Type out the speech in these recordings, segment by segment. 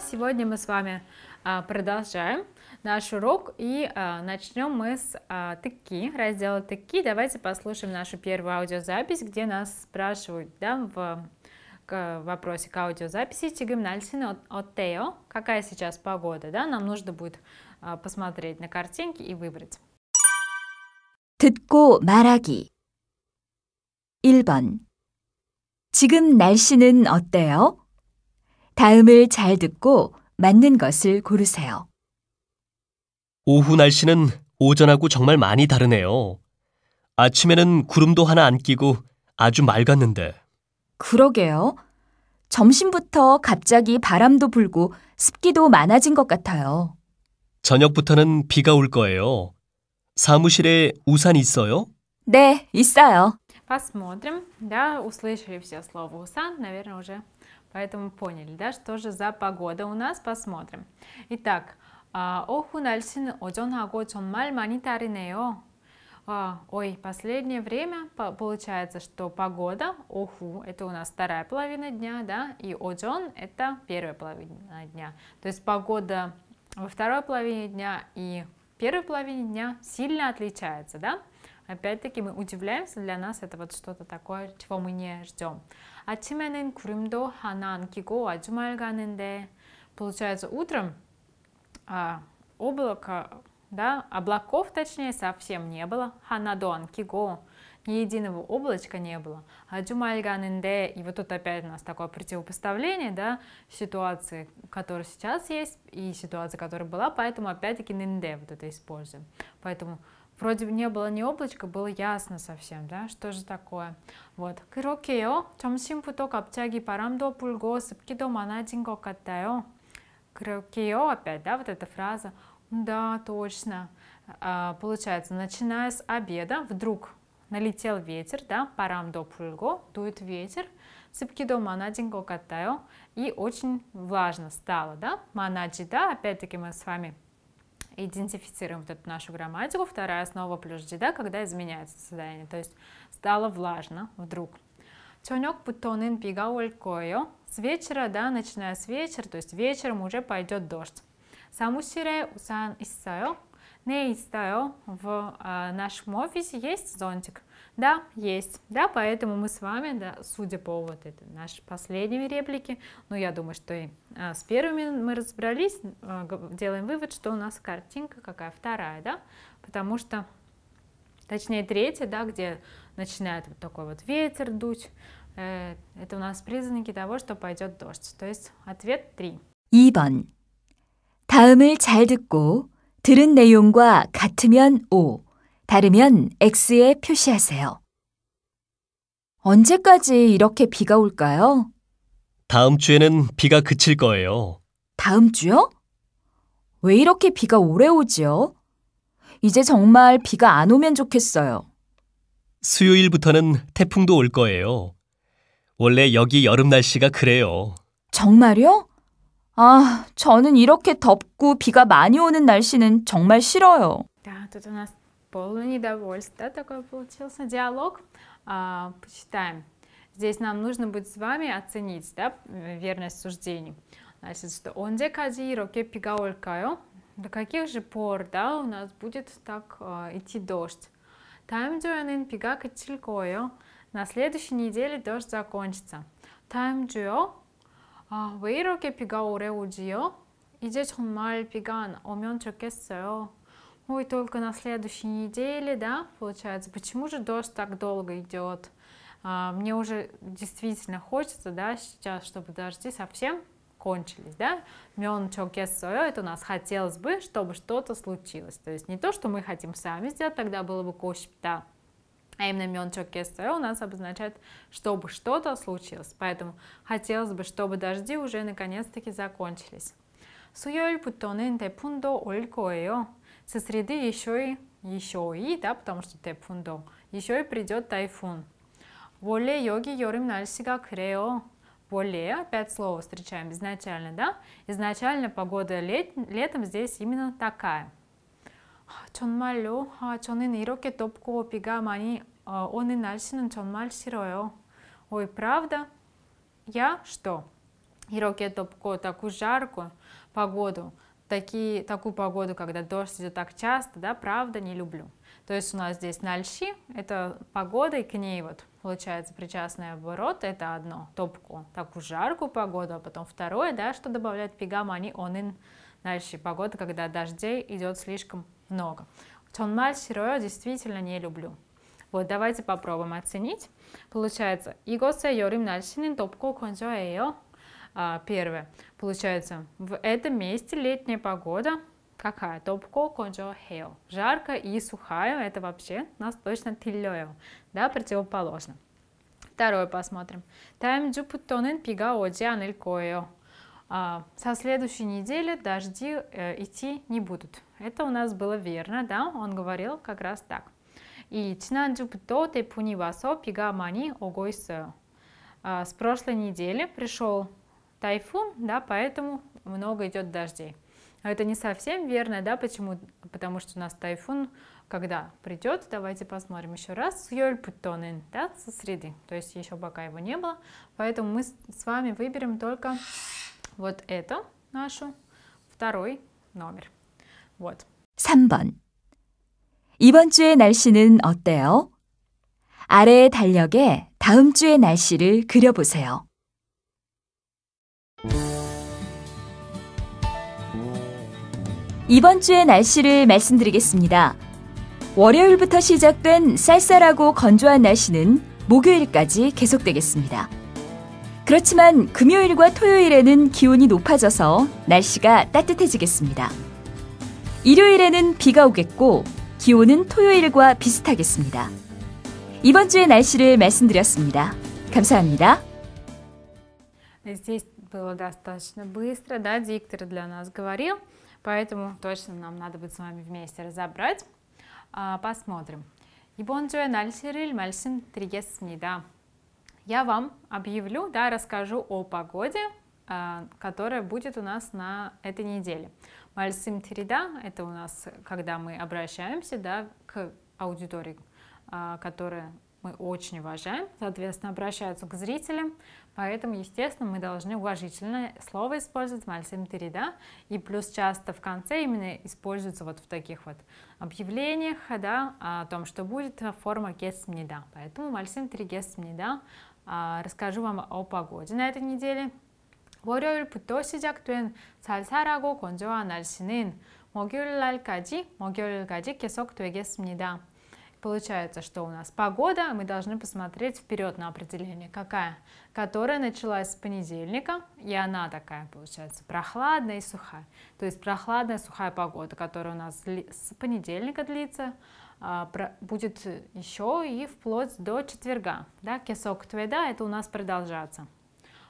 Сегодня мы с вами а, продолжаем наш урок и а, начнем мы с а, таки. раздела таки. Давайте послушаем нашу первую аудиозапись, где нас спрашивают да, в вопросе к аудиозаписи Чигим от Тео. Какая сейчас погода, да? Нам нужно будет посмотреть на картинки и выбрать. 듣고 말하기 1번 지금 날씨는 어때요? 다음을 잘 듣고 맞는 것을 고르세요. 오후 날씨는 오전하고 정말 많이 다르네요. 아침에는 구름도 하나 안 끼고 아주 맑았는데. 그러게요. 점심부터 갑자기 바람도 불고 습기도 많아진 것 같아요. 저녁부터는 비가 올 거예요. 사무실에 우산 있어요? 네, 있어요. Посмотрим. Да, услышали все слово усан, наверное, уже Поэтому поняли, да, что же за погода у нас, посмотрим. Итак, 오후 날씨는 오전하고 정말 많이 다르네요. Ой, последнее время получается, что погода, оху, это у нас вторая половина дня, да, и оджон это первая половина дня. То есть погода во второй половине дня и первой половине дня сильно отличается, да. Опять-таки мы удивляемся, для нас это вот что-то такое, чего мы не ждем. 아침에는 구름도 하나 안 끼고 아주말 가는데 получается утром а, облако, да, облаков точнее совсем не было, ханадо 안 끼고 ни единого облачка не было. Аджумаль ганенде, и вот тут опять у нас такое противопоставление, да, ситуации, которая сейчас есть, и ситуация, которая была, поэтому опять-таки ненде вот это используем. Поэтому Вроде бы не было ни облачка, было ясно совсем, да, что же такое. Вот. 그렇게요. 점심부터 갑자기 바람도 불고 습기도 많아진 것 같아요. 그렇게요. Опять, да, вот эта фраза. Да, точно. А, получается, начиная с обеда, вдруг налетел ветер, да, парамдо пульго, дует ветер, сыпки до манадинго катаю, и очень влажно стало, да, манаджи, да, опять-таки мы с вами идентифицируем вот эту нашу грамматику. Вторая основа плюс деда, когда изменяется состояние. То есть стало влажно вдруг. Чонек путонын бига олькою. С вечера, да, начиная с вечера, то есть вечером уже пойдет дождь. Самусире усан иссаю. Не иссаю. В э, нашем офисе есть зонтик. Да, есть, да, поэтому мы с вами, да, судя по вот этой нашей последней реплике, ну, я думаю, что и а, с первыми мы разобрались, а, делаем вывод, что у нас картинка какая, вторая, да, потому что, точнее, третья, да, где начинает вот такой вот ветер дуть, э, это у нас признаки того, что пойдет дождь, то есть ответ 3. 2번 다음을 잘 듣고 들은 내용과 같으면 O. 다르면 X에 표시하세요. 언제까지 이렇게 비가 올까요? 다음 주에는 비가 그칠 거예요. 다음 주요? 왜 이렇게 비가 오래 오지요? 이제 정말 비가 안 오면 좋겠어요. 수요일부터는 태풍도 올 거예요. 원래 여기 여름 날씨가 그래요. 정말요? 아, 저는 이렇게 덥고 비가 많이 오는 날씨는 정말 싫어요. Да, 아, тут полное недовольство. Да, такой получился диалог. А, почитаем. Здесь нам нужно будет с вами оценить да, верность суждений. Значит, что «Ондекади ироке пига олькаю?» До каких же пор да, у нас будет так а, идти дождь? «Тайм дюэнэн пига качилькою?» На следующей неделе дождь закончится. «Тайм дюо?» «А, «Вы ироке пига оре уджио?» «Иде чонмаль пига омен чокесою?» ой, только на следующей неделе, да, получается, почему же дождь так долго идет? А, мне уже действительно хочется, да, сейчас, чтобы дожди совсем кончились, да, мён э, это у нас хотелось бы, чтобы что-то случилось, то есть не то, что мы хотим сами сделать, тогда было бы кошпита, а именно мён э, у нас обозначает, чтобы что-то случилось, поэтому хотелось бы, чтобы дожди уже наконец-таки закончились. 수요일부터는 대풍도 올 거예요 со среды еще и, еще и, да, потому что 태풍도, еще и придет тайфун. Воле йоги 여름 날씨가 крео, воле. опять слово встречаем изначально, да? Изначально погода лет, летом здесь именно такая. 정말요? 아, 저는 ироке 덥고 비가 많이 он 오는 날씨는 정말 싫어요. Ой, правда? Я что? Ироке 덥고 такую жаркую погоду такие, такую погоду, когда дождь идет так часто, да, правда не люблю. То есть у нас здесь нальши это погода, и к ней вот получается причастный оборот, это одно, топку, такую жаркую погоду, а потом второе, да, что добавляет пигамани он и нальщи, погода, когда дождей идет слишком много. Чонмаль сирою действительно не люблю. Вот, давайте попробуем оценить. Получается, 이것의 여름 날씨는 топку 건조해요. А, первое. Получается, в этом месте летняя погода какая? Топко конжо хео. Жарко и сухая, это вообще нас точно тильоео, да, противоположно. Второе посмотрим. Тайм джупутонен пига одиан Анелькоео. коео. Со следующей недели дожди э, идти не будут. Это у нас было верно, да, он говорил как раз так. И чинанджупто тепуни васо пига мани огойсо. С прошлой недели пришел тайфун, да, поэтому много идет дождей. Но а это не совсем верно, да, почему? Потому что у нас тайфун когда придет, давайте посмотрим еще раз, с Йольпутонен, да, со среды, то есть еще пока его не было, поэтому мы с вами выберем только вот это, нашу, второй номер. Вот. 3번. 이번 주의 날씨는 어때요? 아래의 달력에 다음 주의 날씨를 그려보세요. 이번 주의 날씨를 말씀드리겠습니다. 월요일부터 시작된 쌀쌀하고 건조한 날씨는 목요일까지 계속되겠습니다. 그렇지만 금요일과 토요일에는 기온이 높아져서 날씨가 따뜻해지겠습니다. 일요일에는 비가 오겠고 기온은 토요일과 비슷하겠습니다. 이번 주의 날씨를 말씀드렸습니다. 감사합니다. Здесь было достаточно быстро, да, диктор для нас говорил. Поэтому точно нам надо будет с вами вместе разобрать. А, посмотрим. 이번 주의 날씨를 말씀드리겠습니다. Я вам объявлю, да, расскажу о погоде, а, которая будет у нас на этой неделе. Мальсим Мальсимтрида – это у нас, когда мы обращаемся да, к аудитории, а, которая мы очень уважаем, соответственно, обращаются к зрителям, Поэтому, естественно, мы должны уважительное слово использовать, мальсим да, и плюс часто в конце именно используется вот в таких вот объявлениях, да, о том, что будет форма мне да. Поэтому мальсим три да. Расскажу вам о погоде на этой неделе. 월요일부터 시작된 쌀쌀하고 건조한 날씨는 목요일 날까지 목요일까지 계속되겠습니다. Получается, что у нас погода, а мы должны посмотреть вперед на определение, какая, которая началась с понедельника, и она такая получается прохладная и сухая. То есть прохладная, сухая погода, которая у нас с понедельника длится, а, будет еще и вплоть до четверга. Да? Кесок тведа это у нас продолжаться.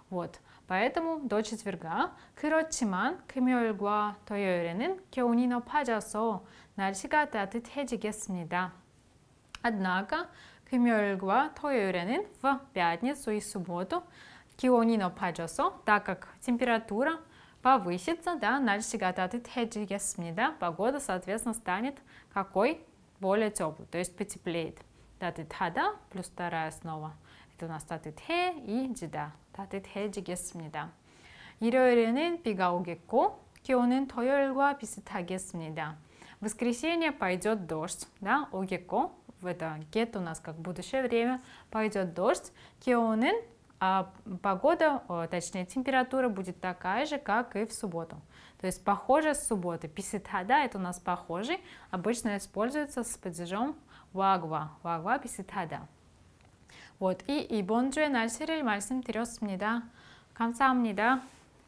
Вот. Поэтому до четверга. 그렇지만 금요일과 토요일에는 기온이 높아져서 날씨가 따뜻해지겠습니다. Однако 금요일과 토요일에는 в пятницу и субботу 기온이 높아져서 так как температура повысится, да, 날씨가 따뜻해지겠습니다. Погода, соответственно, станет какой? Более теплой, то есть потеплеет. 따뜻하다 плюс вторая основа. Это у нас 따뜻해 и 지다. 따뜻해지겠습니다. 일요일에는 비가 오겠고 기온은 토요일과 비슷하겠습니다. В воскресенье пойдет дождь, да, огеко, это гет у нас как будущее время, пойдет дождь, кеонен, а погода, точнее температура будет такая же, как и в субботу. То есть похоже с субботы. Писитада это у нас похожий, обычно используется с падежом вагва, вагва писитада. Вот, и и 이번 주에 날씨를 말씀드렸습니다. 감사합니다.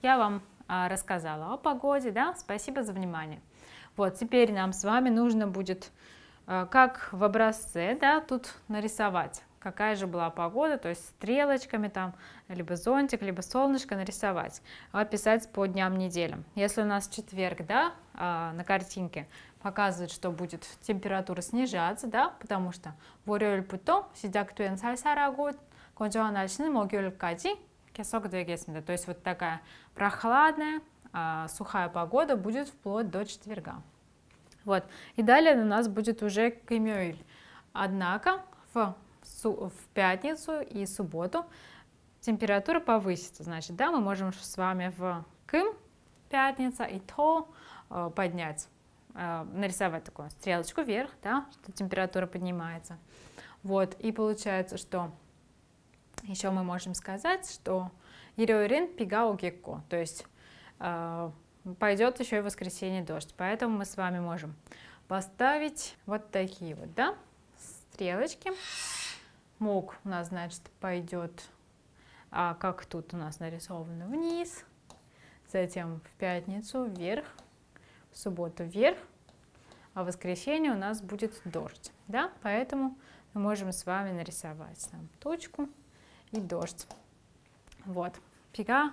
Я вам а, рассказала о погоде, да, спасибо за внимание. Вот, теперь нам с вами нужно будет, э, как в образце, да, тут нарисовать какая же была погода, то есть стрелочками там, либо зонтик, либо солнышко нарисовать, описать а по дням, неделям. Если у нас четверг, да, а, на картинке показывает, что будет температура снижаться, да, потому что ворюль сидяк 월요일부터 시작된 쌀쌀하고 건조한 날씨는 목요일까지 계속되겠습니다. То есть вот такая прохладная, а, сухая погода будет вплоть до четверга. Вот. И далее у нас будет уже кемюэль. Однако в, в пятницу и субботу температура повысится. Значит, да, мы можем с вами в Кем пятница и то э, поднять, э, нарисовать такую стрелочку вверх, да, что температура поднимается. Вот, и получается, что еще мы можем сказать, что Ирёрин пигау то есть пойдет еще и в воскресенье дождь, поэтому мы с вами можем поставить вот такие вот, да, стрелочки. Мук у нас, значит, пойдет, а как тут у нас нарисовано, вниз, затем в пятницу вверх, в субботу вверх, а в воскресенье у нас будет дождь, да, поэтому мы можем с вами нарисовать там точку и дождь. Вот, фига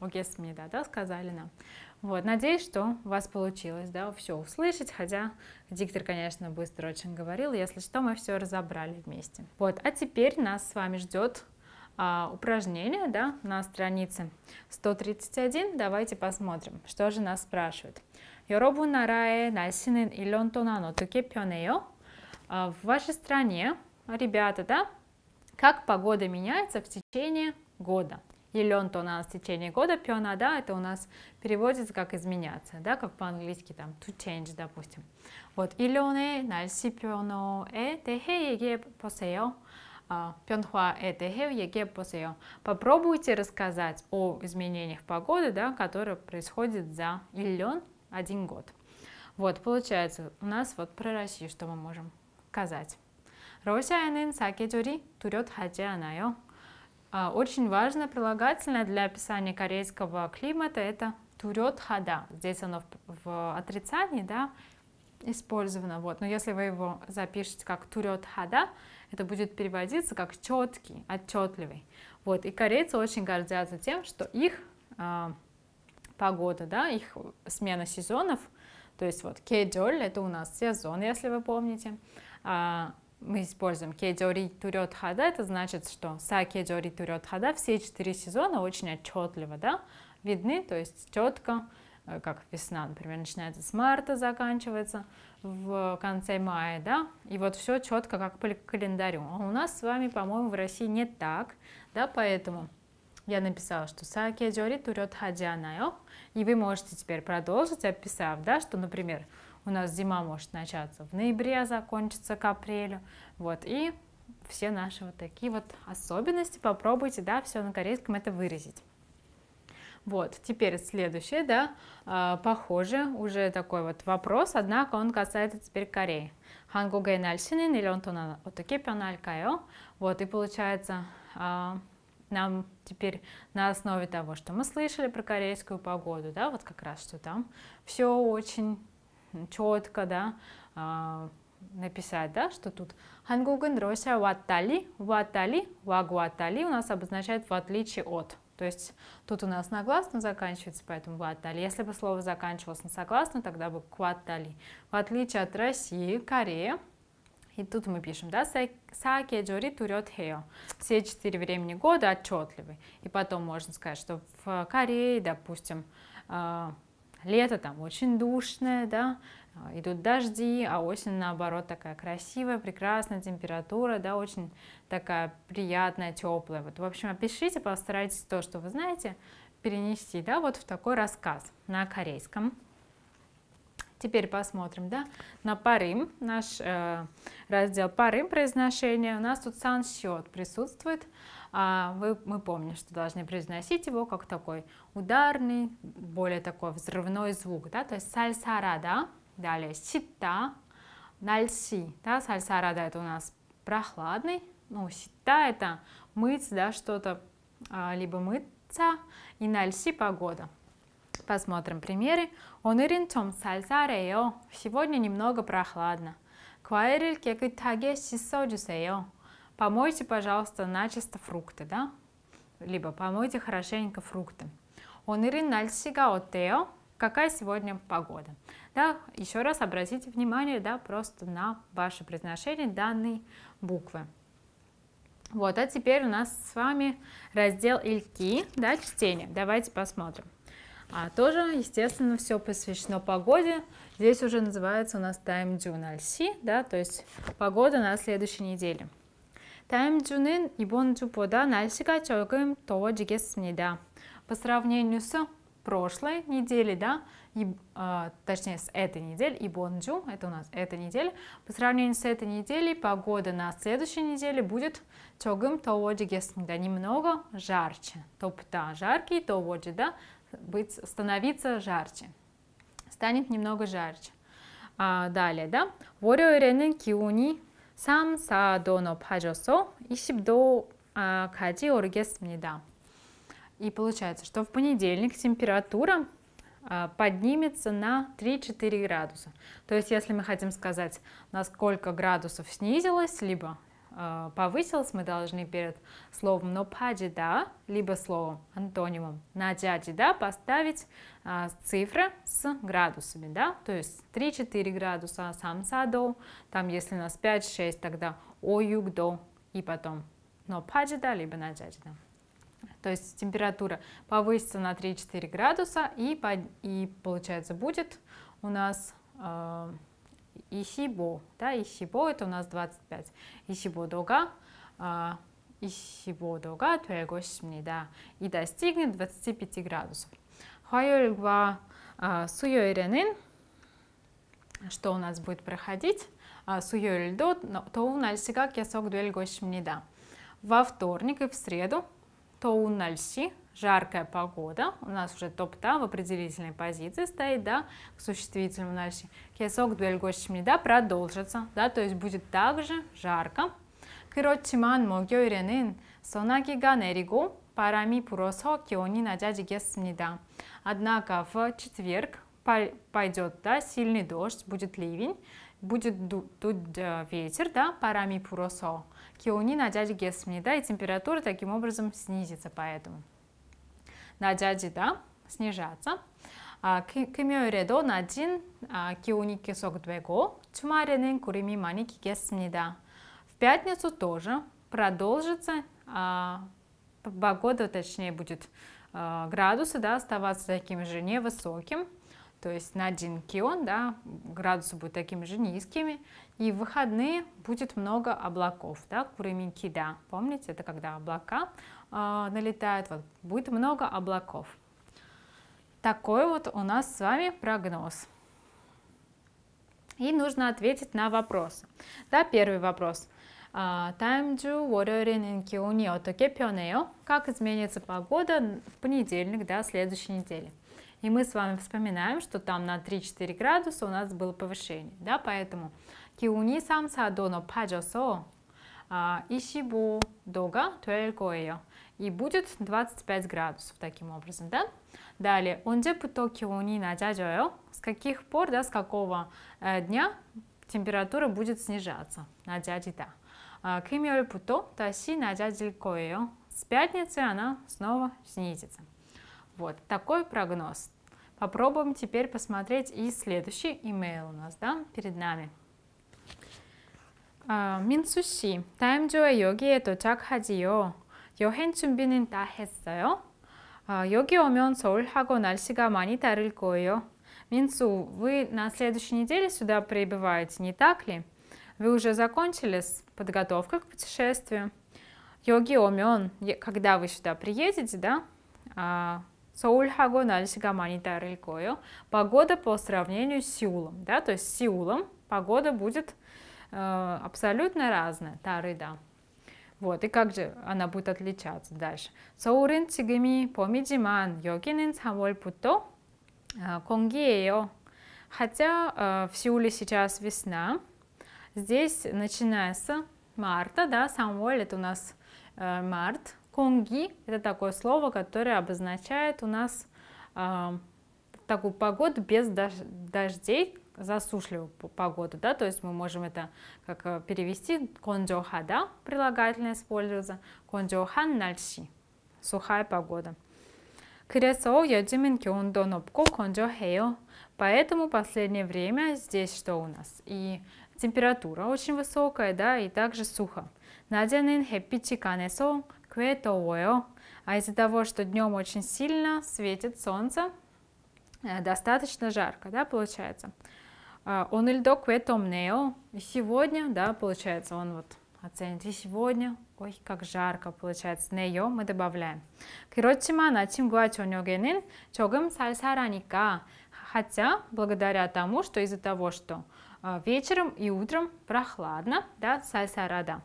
Огесми, да, да, сказали нам. Вот, надеюсь, что у вас получилось, да, все услышать, хотя диктор, конечно, быстро очень говорил, если что, мы все разобрали вместе. Вот, а теперь нас с вами ждет а, упражнение, да, на странице 131. Давайте посмотрим, что же нас спрашивают. 여러분 나라에 날씨는 1년 동안 어떻게 변해요? В вашей стране, ребята, да, как погода меняется в течение года? то у нас в течение года, пиона, да, это у нас переводится как изменяться, да, как по-английски там to change, допустим. Вот илёне, 날씨 변화에 대해 얘기해 보세요. 변화에 대해 얘기해 보세요. Попробуйте рассказать о изменениях погоды, да, которые происходят за илён, один год. Вот, получается, у нас вот про Россию что мы можем сказать. 러시아는 사계절이 뚜렷하지 않아요. А, очень важное прилагательное для описания корейского климата это турет хада. Здесь оно в, отрицании, да, использовано. Вот. Но если вы его запишете как турет хада, это будет переводиться как четкий, отчетливый. Вот. И корейцы очень гордятся тем, что их э, погода, да, их смена сезонов, то есть вот кедоль это у нас сезон, если вы помните, а, мы используем кедзори турет хада, это значит, что са кедзори турет хада все четыре сезона очень отчетливо да, видны, то есть четко, э, как весна, например, начинается с марта, заканчивается в конце мая, да, и вот все четко, как по календарю. А у нас с вами, по-моему, в России не так, да, поэтому я написала, что саке джори турет хадианайо, и вы можете теперь продолжить, описав, да, что, например, у нас зима может начаться в ноябре, а закончиться к апрелю, вот, и все наши вот такие вот особенности попробуйте, да, все на корейском это выразить. Вот, теперь следующее, да, а, похоже, уже такой вот вопрос, однако он касается теперь Кореи. Хангугай нальсинин или он то на отоке пиональкайо. Вот, и получается, а, нам теперь на основе того, что мы слышали про корейскую погоду, да, вот как раз, что там все очень четко, да, а, написать, да, что тут Хангуген Рося Ватали, Ватали, Вагуатали у нас обозначает в отличие от. То есть тут у нас на гласную заканчивается, поэтому ватали. Если бы слово заканчивалось на согласно, тогда бы кватали. В отличие от России, Корея и тут мы пишем, да, саке джори турет хео. Все четыре времени года отчетливы. И потом можно сказать, что в Корее, допустим, а, лето там очень душное, да, а, идут дожди, а осень наоборот такая красивая, прекрасная температура, да, очень такая приятная, теплая. Вот, в общем, опишите, постарайтесь то, что вы знаете, перенести, да, вот в такой рассказ на корейском. Теперь посмотрим, да, на парим, наш э, раздел парим произношения. У нас тут саншет присутствует. А вы, мы помним, что должны произносить его как такой ударный, более такой взрывной звук, да, то есть сальсара, да, далее сита, нальси, да, сальсара, да, это у нас прохладный, ну, сита это мыть, да, что-то, а, либо мыться, и нальси погода. Посмотрим примеры. 오늘은 좀 쌀쌀해요. Сегодня немного прохладно. 과일을 깨끗하게 씻어주세요. Помойте, пожалуйста, начисто фрукты, да? Либо помойте хорошенько фрукты. 오늘은 날씨가 Какая сегодня погода? Да, еще раз обратите внимание, да, просто на ваше произношение данной буквы. Вот, а теперь у нас с вами раздел Ильки, да, чтение. Давайте посмотрим. А тоже, естественно, все посвящено погоде. Здесь уже называется у нас time dune си, да, то есть погода на следующей неделе. Time dune는 이번 주보다 날씨가 조금 더워지겠습니다. По сравнению с прошлой неделей да, и, э, точнее с этой неделей и бонджу, это у нас эта неделя, по сравнению с этой неделей погода на следующей неделе будет чогым то да, немного жарче, топта, жаркий, то да, быть, становиться жарче. Станет немного жарче. А, далее, да? 월요일에는 기온이 3, 4도 높아져서 20도까지 오르겠습니다. И получается, что в понедельник температура а, поднимется на 3-4 градуса. То есть, если мы хотим сказать, на сколько градусов снизилась, либо а, повысилась мы должны перед словом нопади да либо словом антонимом да поставить а, цифры с градусами, да, то есть 3-4 градуса а сам садо там если у нас 5-6, тогда о юг до и потом нопади да либо да То есть температура повысится на 3-4 градуса и, и получается будет у нас э, 25, да, 25 это у нас 25. 25도가 아, 25도가 될 것입니다. 이 достигнет 25 градусов. 화요일과 아, а, что у нас будет проходить? 아, 수요일도 더운 날씨가 계속 될 да. во вторник и в среду 더운 날씨 жаркая погода, у нас уже топ топта в определительной позиции стоит, да, к существительному дальше. Кесок дуэль да, продолжится, да, то есть будет также жарко. 그렇지만 목요일에는 소나기가 내리고 바람이 불어서 기온이 낮아지겠습니다. Однако в четверг пойдет да, сильный дождь, будет ливень, будет дуть э, ветер, да, парами пуросо. Киони надяжи гесмни, и температура таким образом снизится поэтому. 낮아지다, снижаться. 아, а, 금요일에도 낮은 아, 기온이 계속되고 주말에는 구름이 많이 끼겠습니다. В пятницу тоже продолжится, а, погода точнее будет а, градусы да, оставаться таким же невысоким то есть на один кион, да, градусы будут такими же низкими, и в выходные будет много облаков, да, куремики, да, помните, это когда облака э, налетают, вот, будет много облаков. Такой вот у нас с вами прогноз. И нужно ответить на вопросы. Да, первый вопрос. Таймджу 월요일에는 기온이 어떻게 변해요? Как изменится погода в понедельник, да, следующей неделе? И мы с вами вспоминаем, что там на 3-4 градуса у нас было повышение. Да? Поэтому 기온이 3, 4도로 빠져서 25도가 될 거예요. И будет 25 градусов таким образом, да? Далее, 언제부터 기온이 낮아져요? С каких пор, да, с какого э, дня температура будет снижаться? 낮아지다. 금요일부터 다시 낮아질 거예요. С пятницы она снова снизится. Вот такой прогноз. Попробуем теперь посмотреть и следующий имейл у нас да, перед нами. 민수 씨, 다음 주에 여기에 도착하지요. 여행 준비는 다 했어요? 여기 오면 서울하고 날씨가 많이 다를 거예요. Минсу, вы на следующей неделе сюда прибываете, не так ли? Вы уже закончили с подготовкой к путешествию. Йоги Омён, когда вы сюда приедете, да? А, 서울하고 날씨가 많이 Погода по сравнению с Сеулом, да, то есть с Сеулом погода будет э, абсолютно разная, 다르다. Вот, и как же она будет отличаться дальше? 서울은 지금이 봄이지만 여기는 3월부터 э, 공기예요. Хотя э, в Сеуле сейчас весна, здесь начинается марта, да, 3 это у нас э, март, Конги – это такое слово, которое обозначает у нас э, такую погоду без дож дождей, засушливую погоду, да, то есть мы можем это как э, перевести кондёха, да, прилагательное используется, кондёхан нальши, сухая погода. 그래서 요즘은 기온도 높고 건조해요. Поэтому последнее время здесь что у нас? И температура очень высокая, да, и также сухо. 낮에는 햇빛이 강해서 Кветоуэо. А из-за того, что днем очень сильно светит солнце, э, достаточно жарко, да, получается. А, он ильдо кветомнео. И сегодня, да, получается, он вот оценит. И сегодня, ой, как жарко получается. Неё мы добавляем. Киротчиман атимгуа чонёгенин чогым сальсараника. Хотя, благодаря тому, что из-за того, что а, вечером и утром прохладно, да, сальсарада. рада.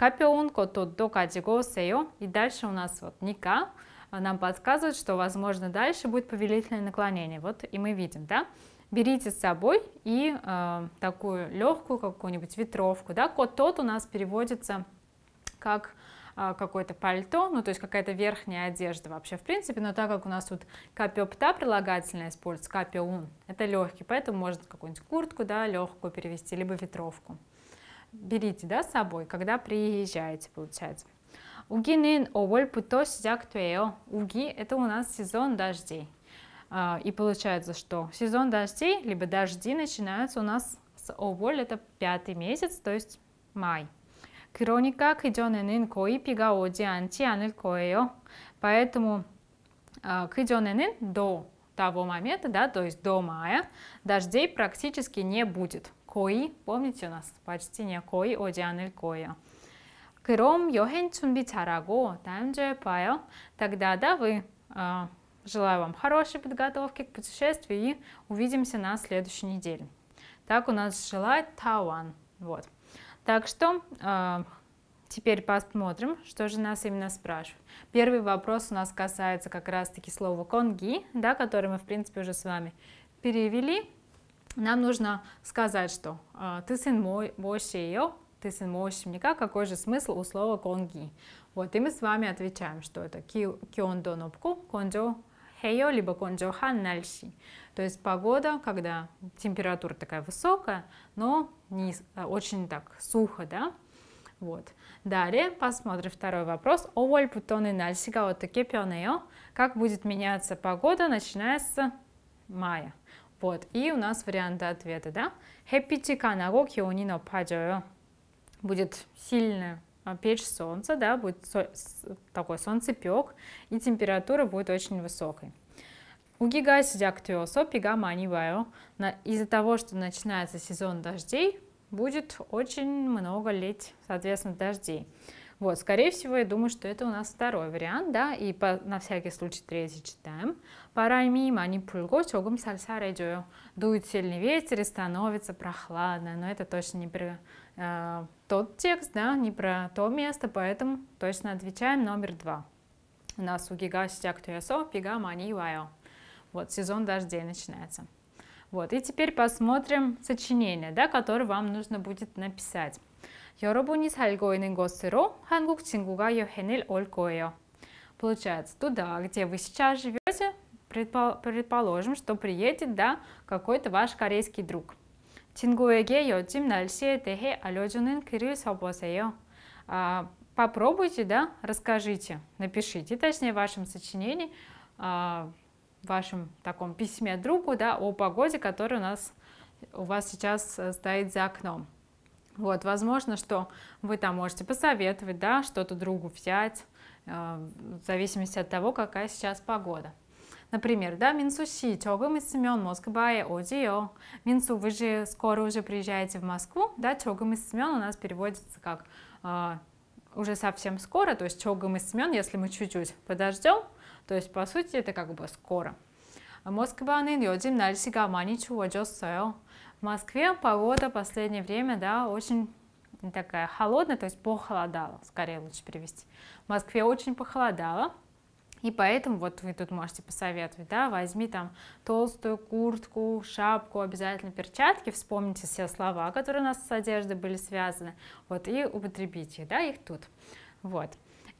Капион кото докадзигосео. И дальше у нас вот ника нам подсказывает, что, возможно, дальше будет повелительное наклонение. Вот и мы видим, да? Берите с собой и э, такую легкую какую-нибудь ветровку, да? тот у нас переводится как э, какое-то пальто, ну то есть какая-то верхняя одежда вообще в принципе, но так как у нас тут капиопта прилагательное используется, капиун, это легкий, поэтому можно какую-нибудь куртку, да, легкую перевести, либо ветровку берите да, с собой, когда приезжаете, получается. Угинин 5월부터 시작돼요. Уги это у нас сезон дождей. А, и получается, что сезон дождей, либо дожди начинаются у нас с оволь, это пятый месяц, то есть май. 그러니까 그전에는 거의 비가 오지 않지 않을 거예요. Поэтому 그전에는 а, э до того момента, да, то есть до мая, дождей практически не будет кои. Помните у нас почти не кои 오지 않을 거예요. 그럼 여행 준비 잘하고 다음 주에 봐요. Тогда да, вы э, желаю вам хорошей подготовки к путешествию и увидимся на следующей неделе. Так у нас желает Тауан. Вот. Так что э, теперь посмотрим, что же нас именно спрашивают. Первый вопрос у нас касается как раз-таки слова конги, да, который мы в принципе уже с вами перевели нам нужно сказать, что а, ты сын мой, Бошио, ты сын мой ученика, какой же смысл у слова конги? Вот, и мы с вами отвечаем, что это киондо нобку, конджо хейо, либо конджо хан нальши. То есть погода, когда температура такая высокая, но не, а, очень так сухо, да? Вот. Далее посмотрим второй вопрос. Оволь путоны нальсига вот такие пионео. Как будет меняться погода, начиная с мая? Вот, и у нас варианты ответа, да? 햇빛이 강하고 기온이 높아져요. Будет сильная печь солнца, да, будет такой солнцепек, и температура будет очень высокой. Угигай сидяк тёсо, пига Из-за того, что начинается сезон дождей, будет очень много лить, соответственно, дождей. Вот, скорее всего, я думаю, что это у нас второй вариант, да, и по, на всякий случай третий читаем. 바람이 많이 불고 조금 쌀쌀해져요. Дует сильный ветер и становится прохладно. Но это точно не про э, тот текст, да, не про то место, поэтому точно отвечаем номер два. У нас у гига сидяк туясо, пига мани вайо. Вот, сезон дождей начинается. Вот, и теперь посмотрим сочинение, да, которое вам нужно будет написать. 여러분이 살고 있는 곳으로 한국 친구가 여행을 올 거예요. Получается, туда, где вы сейчас живете, предположим, что приедет да, какой-то ваш корейский друг. 친구에게 요즘 날씨에 대해 알려주는 글을 써보세요. А, попробуйте, да, расскажите, напишите, точнее, в вашем сочинении, а, в вашем таком письме другу, да, о погоде, которая у нас у вас сейчас э, стоит за окном. Вот, возможно, что вы там можете посоветовать, да, что-то другу взять, э, в зависимости от того, какая сейчас погода. Например, да, Минсу Си, Чогум и Семен, Москва, Одио. Минсу, вы же скоро уже приезжаете в Москву, да, Чогум из Семен у нас переводится как э, уже совсем скоро, то есть Чогум из Семен, если мы чуть-чуть подождем, то есть по сути это как бы скоро. Москва, Нин, Йодим, Нальсига, Мани, Чуо, Джосойл. В Москве погода последнее время, да, очень такая холодная, то есть похолодало, скорее лучше перевести. В Москве очень похолодало, и поэтому вот вы тут можете посоветовать, да, возьми там толстую куртку, шапку, обязательно перчатки, вспомните все слова, которые у нас с одеждой были связаны, вот, и употребите да, их тут. Вот.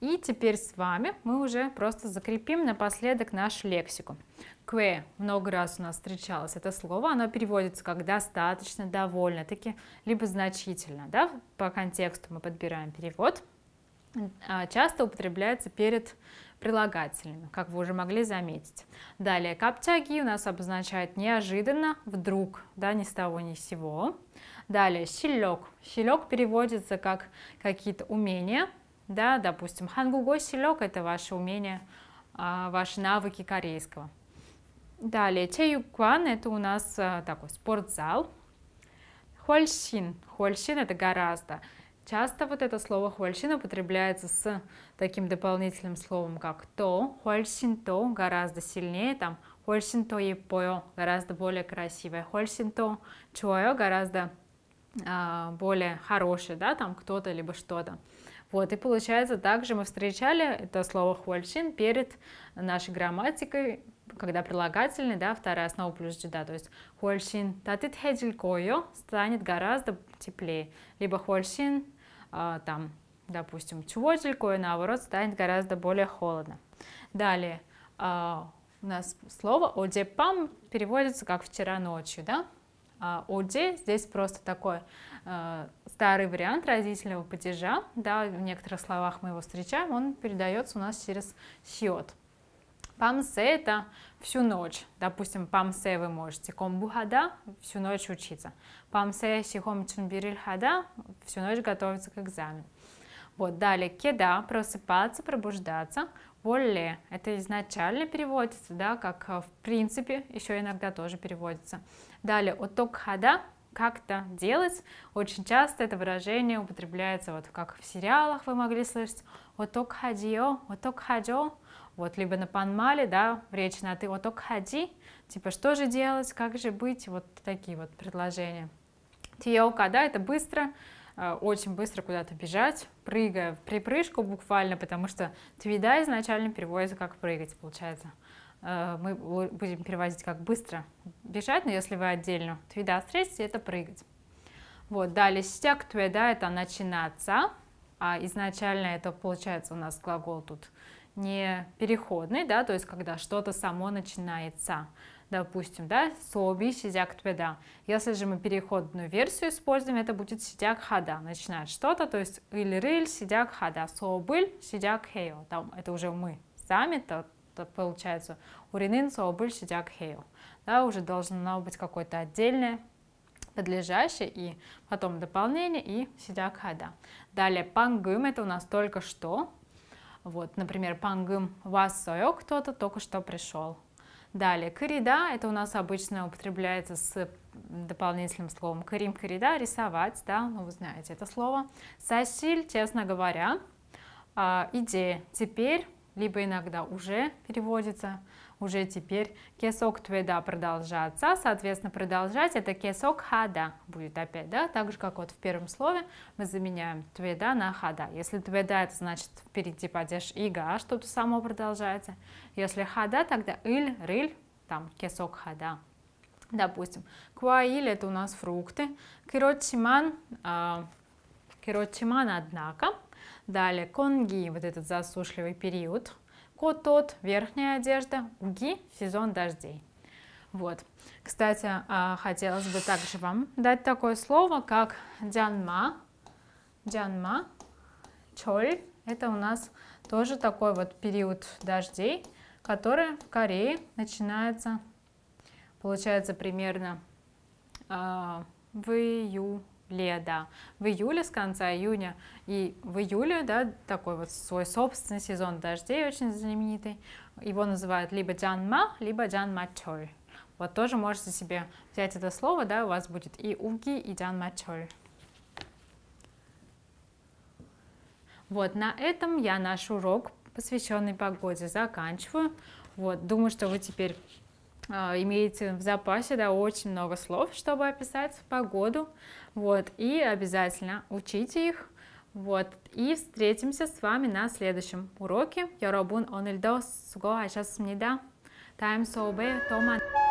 И теперь с вами мы уже просто закрепим напоследок нашу лексику. Кве много раз у нас встречалось это слово, оно переводится как достаточно, довольно-таки, либо значительно. Да? По контексту мы подбираем перевод. А, часто употребляется перед прилагательными, как вы уже могли заметить. Далее каптяги у нас обозначает неожиданно, вдруг, да, ни с того ни с сего. Далее щелек. Щелек переводится как какие-то умения, да, допустим, хангуго силек – это ваши умения, а, ваши навыки корейского. Далее, чеюкван – это у нас а, такой спортзал. Хольшин, хольшин – это гораздо. Часто вот это слово хольшин употребляется с таким дополнительным словом, как то, хольшин то, гораздо сильнее, там хольшин то и гораздо более красивое, хольшин то чуаю, гораздо а, более хорошее, да, там кто-то либо что-то. Вот, и получается, также мы встречали это слово хуальчин перед нашей грамматикой, когда прилагательный, да, вторая основа плюс джида, то есть хуальшин татит хеджилькойо станет гораздо теплее, либо хуальшин а, там, допустим, чуводжилькойо, наоборот, станет гораздо более холодно. Далее, а, у нас слово одепам переводится как вчера ночью, да, а оде здесь просто такое а, старый вариант родительного падежа, да, в некоторых словах мы его встречаем, он передается у нас через сьот. Памсе – это всю ночь. Допустим, памсе вы можете комбухада – всю ночь учиться. Памсе сихом чунбирильхада – всю ночь готовиться к экзамену. Вот, далее кеда – просыпаться, пробуждаться. Волле – это изначально переводится, да, как э, в принципе, еще иногда тоже переводится. Далее отокхада – как-то делать. Очень часто это выражение употребляется, вот как в сериалах вы могли слышать, вот ток хадио, вот ток хадио, вот либо на панмале, да, в речи на ты, вот ток хади, типа что же делать, как же быть, вот такие вот предложения. Тиока, да, это быстро, э, очень быстро куда-то бежать, прыгая в припрыжку буквально, потому что твида изначально переводится как прыгать, получается. Э, мы будем переводить как быстро бежать, но если вы отдельно твида встретите, это прыгать. Вот, далее стяг твида это начинаться, а изначально это получается у нас глагол тут не переходный, да, то есть когда что-то само начинается, допустим, да, соби сидяк тведа. Если же мы переходную версию используем, это будет сидяк хада, начинает что-то, то есть или рыль сидяк хада, собыль сидяк хео, там это уже мы сами, то получается уринин сообыль сидяк хейл. Да, уже должно быть какое-то отдельное подлежащее и потом дополнение и сидяк хада. Далее пангым это у нас только что. Вот, например, пангым вас сойо кто-то только что пришел. Далее, корида, это у нас обычно употребляется с дополнительным словом карим корида, рисовать, да, ну вы знаете это слово. Сасиль, честно говоря, а, идея. Теперь либо иногда уже переводится, уже теперь. Кесок тведа продолжаться, соответственно, продолжать это кесок хада будет опять, да, так же, как вот в первом слове мы заменяем тведа на хада. Если тведа, это значит впереди падеж ига, что-то само продолжается. Если хада, тогда иль, риль там кесок хада. Допустим, куаиль это у нас фрукты, кирочиман, э, а, кирочиман, однако, Далее конги, вот этот засушливый период. Котот, верхняя одежда. Уги, сезон дождей. Вот. Кстати, а, хотелось бы также вам дать такое слово, как дянма. Дянма, чоль. Это у нас тоже такой вот период дождей, который в Корее начинается, получается, примерно э, в июле лета, в июле, с конца июня и в июле, да, такой вот свой собственный сезон дождей очень знаменитый, его называют либо джанма, либо джанмачоль. Вот тоже можете себе взять это слово, да, у вас будет и уги, и джанмачоль. Вот, на этом я наш урок, посвященный погоде, заканчиваю. Вот, думаю, что вы теперь а, имеете в запасе, да, очень много слов, чтобы описать погоду. Вот, и обязательно учите их. Вот, и встретимся с вами на следующем уроке. Я робун 여러분, 오늘도 수고하셨습니다. 다음 수업에 또 тома